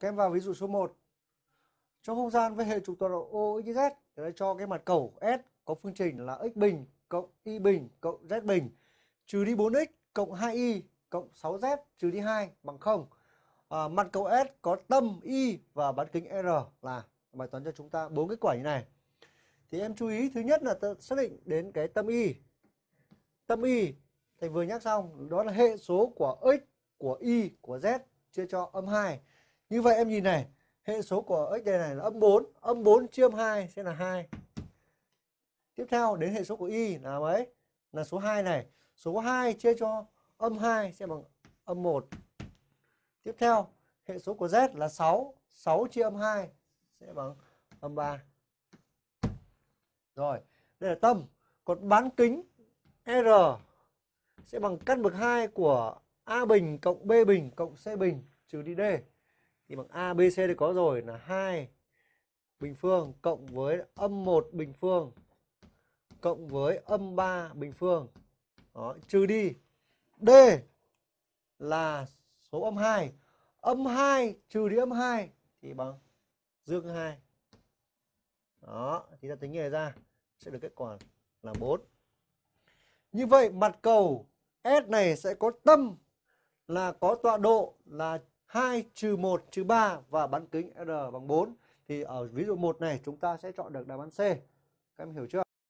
Các em vào ví dụ số 1. Cho không gian với hệ trục tọa độ OXZ để cho cái mặt cầu S có phương trình là x bình cộng y bình cộng z bình trừ đi 4x cộng 2y cộng 6z trừ đi 2 bằng 0. À, mặt cầu S có tâm y và bán kính R là bài toán cho chúng ta bốn kết quả như này. Thì em chú ý thứ nhất là xác định đến cái tâm y. Tâm y thầy vừa nhắc xong đó là hệ số của x của y của z chia cho âm 2 như vậy em nhìn này, hệ số của x đây này là âm 4, âm 4 chia âm 2 sẽ là 2. Tiếp theo đến hệ số của y là mấy? Là số 2 này, số 2 chia cho âm 2 sẽ bằng âm 1. Tiếp theo, hệ số của z là 6, 6 chia âm 2 sẽ bằng âm 3. Rồi, đây là tâm. Còn bán kính R sẽ bằng căn bậc 2 của A bình cộng B bình cộng C bình trừ đi D thì bằng a b c thì có rồi là hai bình phương cộng với âm 1 bình phương cộng với âm 3 bình phương đó, trừ đi D là số âm 2 âm 2 trừ đi âm 2 thì bằng dương 2 đó thì ta tính nghề ra sẽ được kết quả là 4 như vậy mặt cầu S này sẽ có tâm là có tọa độ là 2 trừ 1 trừ 3 và bán kính R bằng 4. Thì ở ví dụ 1 này chúng ta sẽ chọn được đáp án C. Các em hiểu chưa?